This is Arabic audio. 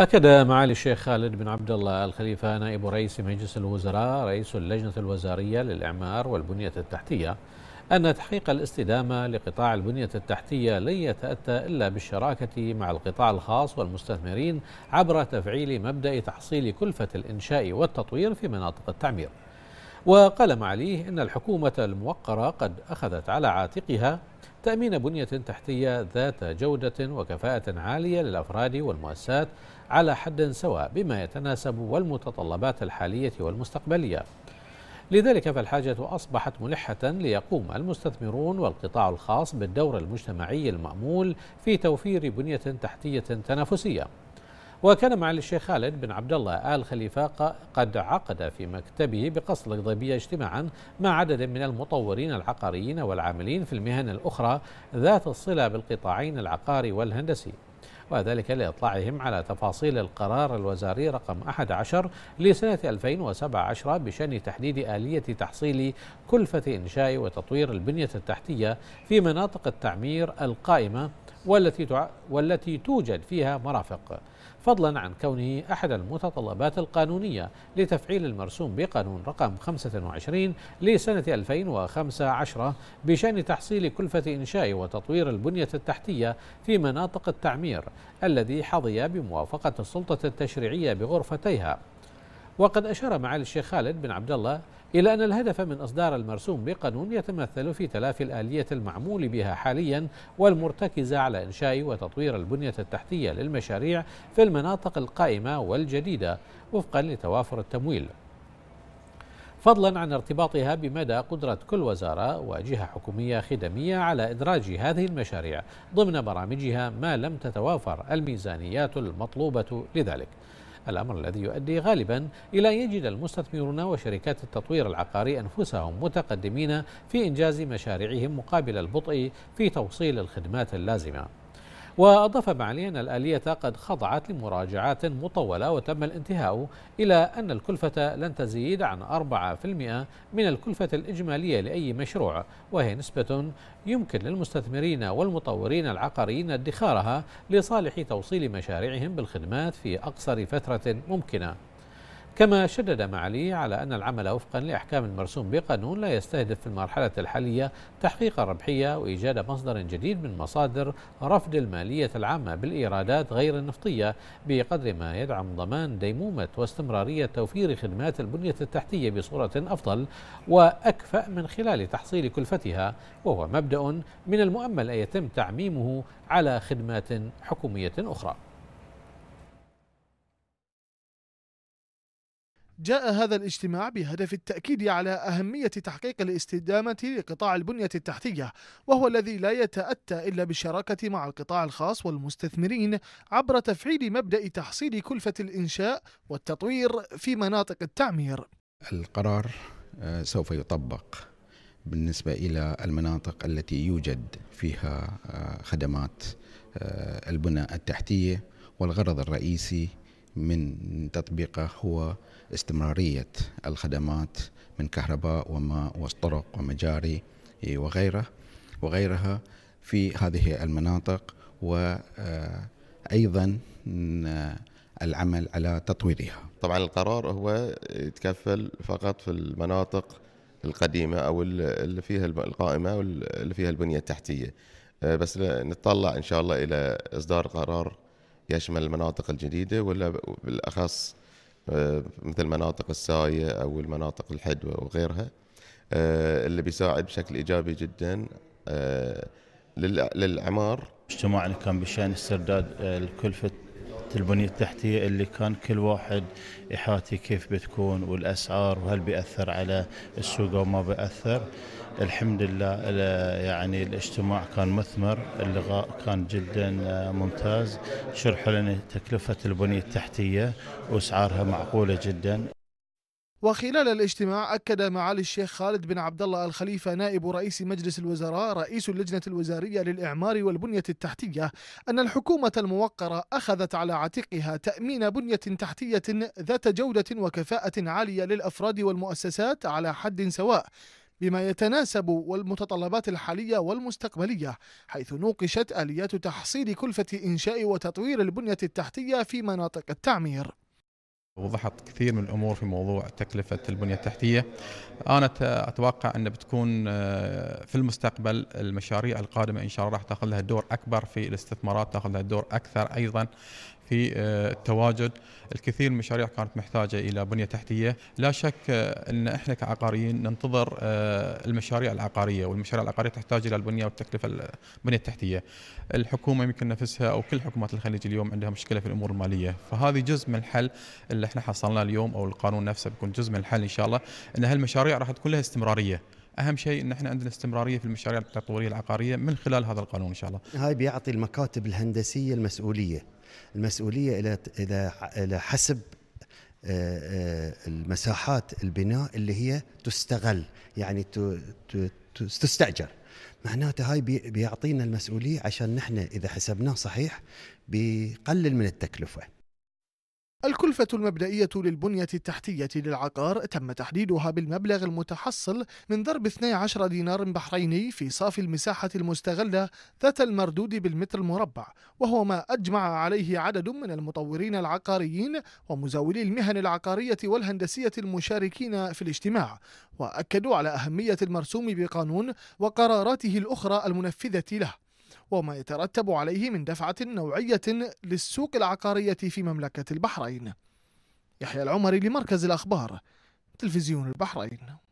أكد معالي الشيخ خالد بن عبد الله الخليفة نائب رئيس مجلس الوزراء رئيس اللجنة الوزارية للإعمار والبنية التحتية أن تحقيق الاستدامة لقطاع البنية التحتية لن يتأتى إلا بالشراكة مع القطاع الخاص والمستثمرين عبر تفعيل مبدأ تحصيل كلفة الإنشاء والتطوير في مناطق التعمير وقال معاليه إن الحكومة الموقرة قد أخذت على عاتقها تأمين بنية تحتية ذات جودة وكفاءة عالية للأفراد والمؤسسات على حد سواء بما يتناسب والمتطلبات الحالية والمستقبلية لذلك فالحاجة أصبحت ملحة ليقوم المستثمرون والقطاع الخاص بالدور المجتمعي المأمول في توفير بنية تحتية تنافسية وكان معالي الشيخ خالد بن عبد الله آل خليفة قد عقد في مكتبه بقصر القضيبية اجتماعا مع عدد من المطورين العقاريين والعاملين في المهن الأخرى ذات الصلة بالقطاعين العقاري والهندسي وذلك لإطلاعهم على تفاصيل القرار الوزاري رقم 11 لسنة 2017 بشأن تحديد آلية تحصيل كلفة إنشاء وتطوير البنية التحتية في مناطق التعمير القائمة والتي والتي توجد فيها مرافق فضلا عن كونه أحد المتطلبات القانونية لتفعيل المرسوم بقانون رقم 25 لسنة 2015 بشأن تحصيل كلفة إنشاء وتطوير البنية التحتية في مناطق التعمير الذي حظي بموافقة السلطة التشريعية بغرفتيها وقد أشار معالي الشيخ خالد بن عبد الله إلا أن الهدف من إصدار المرسوم بقانون يتمثل في تلافي الآلية المعمول بها حاليا والمرتكزة على إنشاء وتطوير البنية التحتية للمشاريع في المناطق القائمة والجديدة وفقا لتوافر التمويل فضلا عن ارتباطها بمدى قدرة كل وزارة وجهة حكومية خدمية على إدراج هذه المشاريع ضمن برامجها ما لم تتوافر الميزانيات المطلوبة لذلك الأمر الذي يؤدي غالبا إلى أن يجد المستثمرون وشركات التطوير العقاري أنفسهم متقدمين في إنجاز مشاريعهم مقابل البطء في توصيل الخدمات اللازمة وأضاف معلي أن الآلية قد خضعت لمراجعات مطولة وتم الانتهاء إلى أن الكلفة لن تزيد عن 4% من الكلفة الإجمالية لأي مشروع وهي نسبة يمكن للمستثمرين والمطورين العقاريين ادخارها لصالح توصيل مشاريعهم بالخدمات في أقصر فترة ممكنة كما شدد معالي على أن العمل وفقا لأحكام المرسوم بقانون لا يستهدف في المرحلة الحالية تحقيق ربحية وإيجاد مصدر جديد من مصادر رفض المالية العامة بالإيرادات غير النفطية بقدر ما يدعم ضمان ديمومة واستمرارية توفير خدمات البنية التحتية بصورة أفضل وأكفأ من خلال تحصيل كلفتها وهو مبدأ من المؤمل أن يتم تعميمه على خدمات حكومية أخرى جاء هذا الاجتماع بهدف التأكيد على أهمية تحقيق الاستدامة لقطاع البنية التحتية وهو الذي لا يتأتى إلا بالشراكة مع القطاع الخاص والمستثمرين عبر تفعيل مبدأ تحصيل كلفة الإنشاء والتطوير في مناطق التعمير القرار آه، سوف يطبق بالنسبة إلى المناطق التي يوجد فيها آه، خدمات آه، البنى التحتية والغرض الرئيسي من تطبيقه هو استمرارية الخدمات من كهرباء وماء وطرق ومجاري إيه، وغيره وغيرها في هذه المناطق وأيضا آه، العمل على تطويرها طبعا القرار هو يتكفل فقط في المناطق القديمة أو اللي فيها القائمة واللي فيها البنية التحتية آه، بس نتطلع إن شاء الله إلى إصدار قرار يشمل المناطق الجديدة ولا بالأخص آه، مثل مناطق الساية أو المناطق الحدوة وغيرها آه، اللي بيساعد بشكل إيجابي جدا آه، للعمار اجتماعنا كان بشأن استرداد الكلفة البنية التحتية اللي كان كل واحد إحاتي كيف بتكون والأسعار وهل بيأثر على السوق أو ما بيأثر الحمد لله يعني الاجتماع كان مثمر اللقاء كان جدا آه، ممتاز شرحوا لنا تكلفة البنية التحتية وأسعارها معقولة جدا وخلال الاجتماع أكد معالي الشيخ خالد بن عبد الله الخليفة نائب رئيس مجلس الوزراء رئيس اللجنة الوزارية للإعمار والبنية التحتية أن الحكومة الموقرة أخذت على عاتقها تأمين بنية تحتية ذات جودة وكفاءة عالية للأفراد والمؤسسات على حد سواء بما يتناسب والمتطلبات الحالية والمستقبلية حيث نوقشت آليات تحصيل كلفة إنشاء وتطوير البنية التحتية في مناطق التعمير وضحت كثير من الامور في موضوع تكلفه البنيه التحتيه. انا اتوقع انه بتكون آه، في المستقبل المشاريع القادمه ان شاء الله راح تاخذ لها دور اكبر في الاستثمارات، تاخذ لها دور اكثر ايضا في آه، التواجد الكثير من المشاريع كانت محتاجة إلى بنية تحتية لا شك آه، أن إحنا كعقاريين ننتظر آه، المشاريع العقارية والمشاريع العقارية تحتاج إلى البنية والتكلفة البنية التحتية الحكومة يمكن نفسها أو كل حكومات الخليج اليوم عندها مشكلة في الأمور المالية فهذه جزء من الحل اللي إحنا حصلناه اليوم أو القانون نفسه بيكون جزء من الحل إن شاء الله أن هالمشاريع راح تكون لها استمرارية اهم شيء ان احنا عندنا استمراريه في المشاريع التطويريه العقاريه من خلال هذا القانون ان شاء الله. هاي بيعطي المكاتب الهندسيه المسؤوليه المسؤوليه الى الى الى حسب المساحات البناء اللي هي تستغل يعني تستاجر معناته هاي بيعطينا المسؤوليه عشان نحن اذا حسبناه صحيح بيقلل من التكلفه الكلفة المبدئية للبنية التحتية للعقار تم تحديدها بالمبلغ المتحصل من ضرب 12 دينار بحريني في صافي المساحة المستغلة ذات المردود بالمتر المربع وهو ما أجمع عليه عدد من المطورين العقاريين ومزاولي المهن العقارية والهندسية المشاركين في الاجتماع وأكدوا على أهمية المرسوم بقانون وقراراته الأخرى المنفذة له وما يترتب عليه من دفعة نوعية للسوق العقارية في مملكة البحرين يحيى العمري لمركز الأخبار تلفزيون البحرين